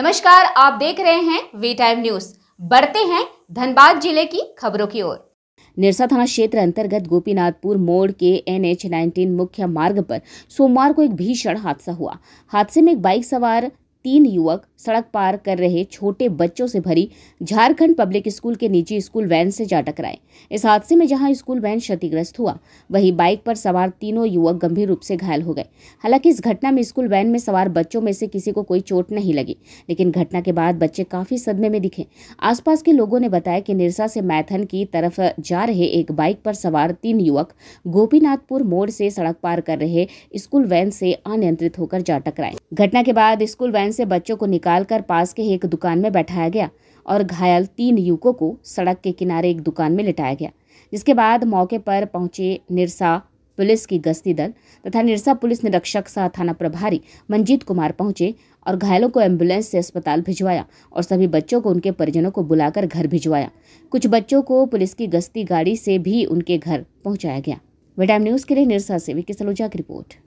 नमस्कार आप देख रहे हैं वी टाइम न्यूज बढ़ते हैं धनबाद जिले की खबरों की ओर निरसा थाना क्षेत्र अंतर्गत गोपीनाथपुर मोड़ के एन एच नाइनटीन मुख्य मार्ग पर सोमवार को एक भीषण हादसा हुआ हादसे में एक बाइक सवार तीन युवक सड़क पार कर रहे छोटे बच्चों से भरी झारखंड पब्लिक स्कूल के निजी स्कूल वैन से जा टकराए इस हादसे में जहां स्कूल वैन क्षतिग्रस्त हुआ वहीं बाइक पर सवार तीनों युवक गंभीर रूप से घायल हो गए हालांकि इस घटना में स्कूल वैन में सवार बच्चों में से किसी को कोई चोट नहीं लगी लेकिन घटना के बाद बच्चे काफी सदमे में दिखे आसपास के लोगों ने बताया कि निरसा से मैथन की तरफ जा रहे एक बाइक पर सवार तीन युवक गोपीनाथपुर मोड़ से सड़क पार कर रहे स्कूल वैन से अनियंत्रित होकर जा टकराए घटना के बाद स्कूल वैन वैन से बच्चों को निकालकर पास के एक दुकान में बैठाया गया और घायल तीन युवकों को सड़क के किनारे एक दुकान में लिटाया गया जिसके बाद मौके पर पहुंचे निरसा पुलिस की गश्ती दल तथा निरसा पुलिस निरीक्षक सह थाना प्रभारी मंजीत कुमार पहुंचे और घायलों को एम्बुलेंस से अस्पताल भिजवाया और सभी बच्चों को उनके परिजनों को बुलाकर घर भिजवाया कुछ बच्चों को पुलिस की गश्ती गाड़ी से भी उनके घर पहुंचाया गया वे न्यूज़ के लिए निरसा से विकी सलोजा की रिपोर्ट